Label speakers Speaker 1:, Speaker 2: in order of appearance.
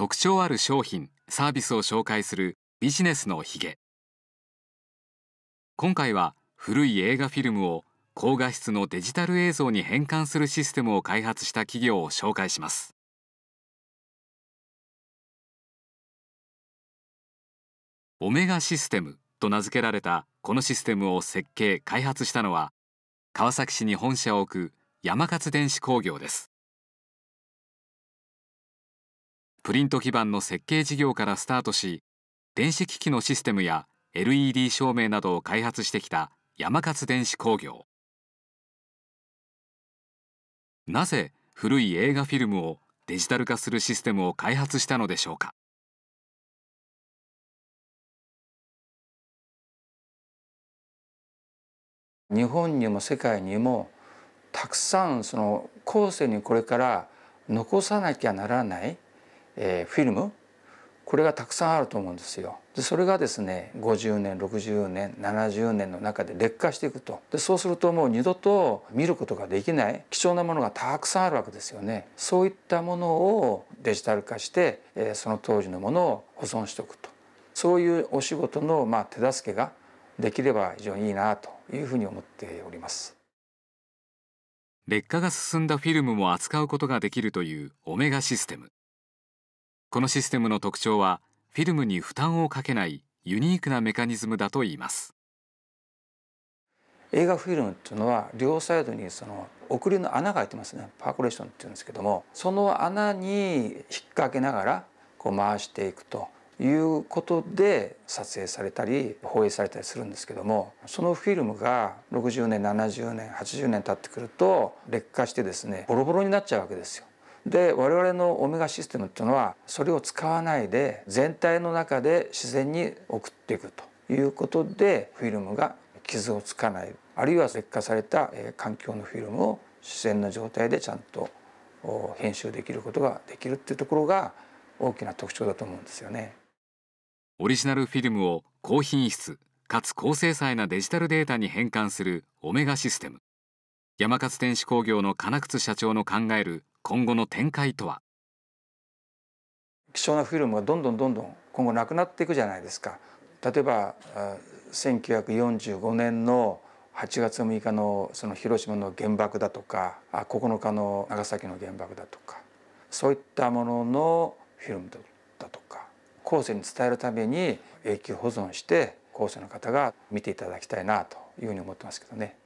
Speaker 1: 特徴ある商品サービスを紹介するビ
Speaker 2: ジネスのヒゲ今回は古い映画フィルムを高画質のデジタル映像に変換するシステムを開発した企業を紹介しますオメガシステムと名付けられたこのシステムを設計開発したのは川崎市に本社を置く山勝電子工業ですプリント基盤の設計事業からスタートし電子機器のシステムや LED 照明などを開発してきた山勝電子工業なぜ古い映画フィルムを
Speaker 1: デジタル化するシステムを開発したのでしょうか日本にも世界にもたくさんその後世にこれから残
Speaker 3: さなきゃならないえフィルムこれがたくさんあると思うんですよ。でそれがですね50年60年70年の中で劣化していくとでそうするともう二度と見ることができない貴重なものがたくさんあるわけですよね。そういったものをデジタル化して、えー、その当時のものを保存しておくとそういうお仕事の、まあ、手助けができれば非常にいいなというふうに思っておりま
Speaker 2: す。劣化が進んだフィルムも扱うことができるというオメガシステム。このシステムの特徴はフィルムに負担をかけないユニークなメカニズムだといいます
Speaker 3: 映画フィルムっていうのは両サイドにその送りの穴が開いてますねパーコレーションっていうんですけどもその穴に引っ掛けながらこう回していくということで撮影されたり放映されたりするんですけどもそのフィルムが60年70年80年経ってくると劣化してですねボロボロになっちゃうわけですよ。で我々のオメガシステムっていうのはそれを使わないで全体の中で自然に送っていくということでフィルムが傷をつかないあるいは劣化された環境のフィルムを自然な状態でちゃんと編集できることができるっていうところが大きな特徴だと思うんですよね。
Speaker 2: オリジナルフィルムを高品質かつ高精細なデジタルデータに変換するオメガシステム山勝電子工業の金久社長の考える今後の展開とは
Speaker 3: 希少なフィルムがどんどんどんどん今後なくなっていくじゃないですか例えば1945年の8月6日のその広島の原爆だとか9日の長崎の原爆だとかそういったもののフィルムだとか後世に伝えるために
Speaker 1: 永久保存して後世の方が見ていただきたいなというふうに思ってますけどね。